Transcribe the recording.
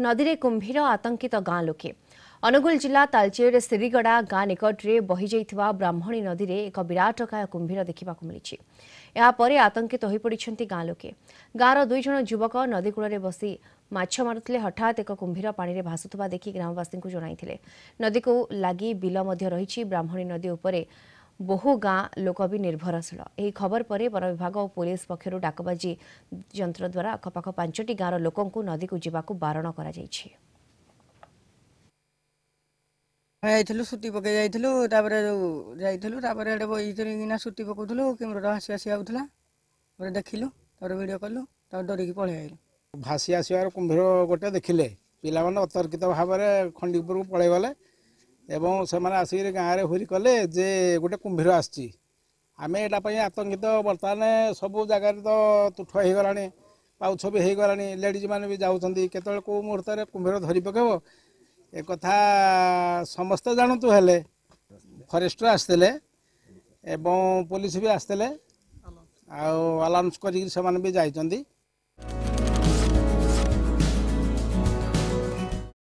ନଦୀରେ କୁମ୍ଭୀର ଆତଙ୍କିତ ଗାଁ ଲୋକେ ଅନୁଗୁଳ ଜିଲ୍ଲା ତାଲଚେର ସିରିଗଡ଼ା ଗାଁ ନିକଟରେ ବହିଯାଇଥିବା ବ୍ରାହ୍ମଣୀ ନଦୀରେ ଏକ ବିରାଟକାୟ କୁମ୍ଭୀର ଦେଖିବାକୁ ମିଳିଛି ଏହାପରେ ଆତଙ୍କିତ ହୋଇପଡ଼ିଛନ୍ତି ଗାଁ ଲୋକେ ଗାଁର ଦୁଇଜଣ ଯୁବକ ନଦୀକୂଳରେ ବସି ମାଛ ମାରୁଥିଲେ ହଠାତ୍ ଏକ କୁମ୍ଭୀର ପାଣିରେ ଭାସୁଥିବା ଦେଖି ଗ୍ରାମବାସୀଙ୍କୁ ଜଣାଇଥିଲେ ନଦୀକୁ ଲାଗି ବିଲ ମଧ୍ୟ ରହିଛି ବ୍ରାହ୍ମଣୀ ନଦୀ ଉପରେ ବହୁ ଗାଁ ଲୋକ ବି ନିର୍ଭରଶୀଳ ଏହି ଖବର ପରେ ବନ ବିଭାଗ ଓ ପୁଲିସ ପକ୍ଷରୁ ଡାକବାଜି ଯନ୍ତ୍ର ଦ୍ୱାରା ଆଖପାଖ ପାଞ୍ଚଟି ଗାଁର ଲୋକଙ୍କୁ ନଦୀକୁ ଯିବାକୁ ବାରଣ କରାଯାଇଛି ଯାଇଥିଲୁ ସୁଟି ପକେଇ ଯାଇଥିଲୁ ତାପରେ ଯାଇଥିଲୁ ତାପରେ ଏଠି ବସିକିନା ସୁଟି ପକଉଥିଲୁ କେମିତି ଭାସି ଆସି ଯାଉଥିଲା ଦେଖିଲୁ ତାପରେ ଭିଡ଼ିଓ କଲୁ ତାପରେ ଡରିକି ପଳେଇ ଭାସି ଆସିବାର କୁମ୍ଭୀର ଗୋଟେ ଦେଖିଲେ ପିଲାମାନେ ଅତର୍କିତ ଭାବରେ ଖଣ୍ଡିପୁରକୁ ପଳେଇଗଲେ ଏବଂ ସେମାନେ ଆସିକିରି ଗାଁରେ ହୁରି କଲେ ଯେ ଗୋଟେ କୁମ୍ଭୀର ଆସିଛି ଆମେ ଏଇଟା ପାଇଁ ଆତଙ୍କିତ ବର୍ତ୍ତମାନ ସବୁ ଜାଗାରେ ତ ତୁଠ ହେଇଗଲାଣି ପାଉଛ ବି ହେଇଗଲାଣି ଲେଡ଼ିଜ୍ମାନେ ବି ଯାଉଛନ୍ତି କେତେବେଳେ କେଉଁ ମୁହୂର୍ତ୍ତରେ କୁମ୍ଭୀର ଧରି ପକାଇବ ଏ କଥା ସମସ୍ତେ ଜାଣନ୍ତୁ ହେଲେ ଫରେଷ୍ଟର ଆସିଥିଲେ ଏବଂ ପୋଲିସ ବି ଆସିଥିଲେ ଆଉ ଆନାଉନ୍ସ କରିକି ସେମାନେ ବି ଯାଇଛନ୍ତି